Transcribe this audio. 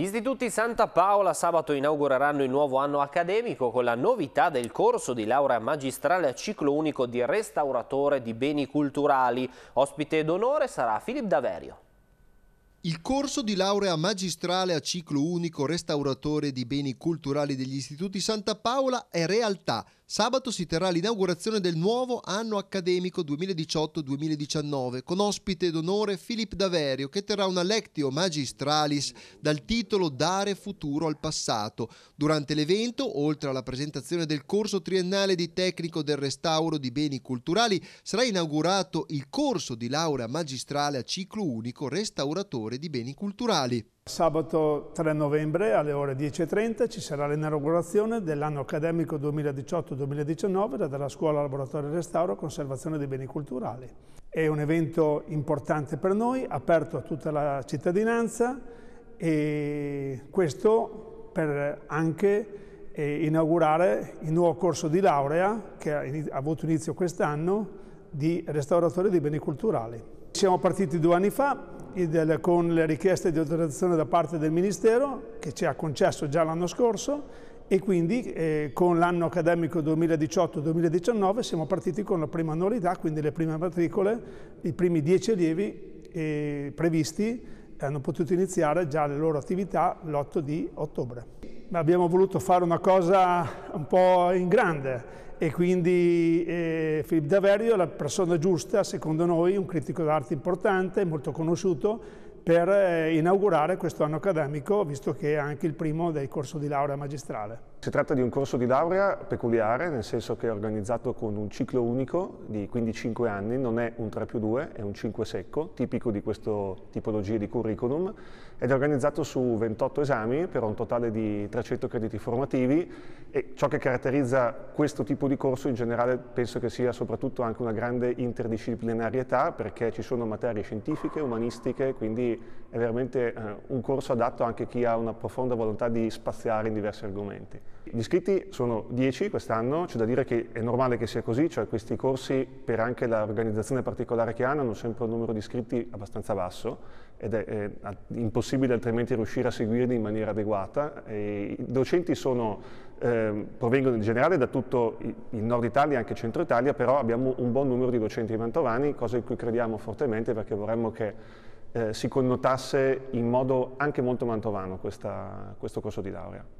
Gli istituti Santa Paola sabato inaugureranno il nuovo anno accademico con la novità del corso di laurea magistrale a ciclo unico di restauratore di beni culturali. Ospite d'onore sarà Filippo Daverio. Il corso di laurea magistrale a ciclo unico restauratore di beni culturali degli istituti Santa Paola è realtà Sabato si terrà l'inaugurazione del nuovo anno accademico 2018-2019 con ospite d'onore Filippo Daverio che terrà una lectio magistralis dal titolo Dare futuro al passato. Durante l'evento, oltre alla presentazione del corso triennale di tecnico del restauro di beni culturali, sarà inaugurato il corso di laurea magistrale a ciclo unico restauratore di beni culturali. Sabato 3 novembre alle ore 10.30 ci sarà l'inaugurazione dell'anno accademico 2018-2019 della Scuola Laboratorio Restauro e Conservazione dei Beni Culturali. È un evento importante per noi, aperto a tutta la cittadinanza e questo per anche eh, inaugurare il nuovo corso di laurea che ha avuto inizio quest'anno di restauratore dei beni culturali siamo partiti due anni fa con le richieste di autorizzazione da parte del Ministero che ci ha concesso già l'anno scorso e quindi eh, con l'anno accademico 2018-2019 siamo partiti con la prima annualità, quindi le prime matricole, i primi dieci allievi eh, previsti hanno potuto iniziare già le loro attività l'8 di ottobre. Abbiamo voluto fare una cosa un po' in grande e quindi eh, Filippo Daverio è la persona giusta, secondo noi, un critico d'arte importante, molto conosciuto, per eh, inaugurare questo anno accademico, visto che è anche il primo del corso di laurea magistrale. Si tratta di un corso di laurea peculiare, nel senso che è organizzato con un ciclo unico di 15 anni, non è un 3 più 2, è un 5 secco, tipico di questa tipologia di curriculum, ed è organizzato su 28 esami per un totale di 300 crediti formativi e ciò che caratterizza questo tipo di corso in generale penso che sia soprattutto anche una grande interdisciplinarietà perché ci sono materie scientifiche, umanistiche, quindi è veramente eh, un corso adatto anche a chi ha una profonda volontà di spaziare in diversi argomenti. Gli iscritti sono 10 quest'anno, c'è da dire che è normale che sia così, cioè questi corsi per anche l'organizzazione particolare che hanno hanno sempre un numero di iscritti abbastanza basso ed è, è impossibile altrimenti riuscire a seguirli in maniera adeguata. E I docenti sono, eh, provengono in generale da tutto il nord Italia e anche centro Italia, però abbiamo un buon numero di docenti mantovani, cosa in cui crediamo fortemente perché vorremmo che eh, si connotasse in modo anche molto mantovano questa, questo corso di laurea.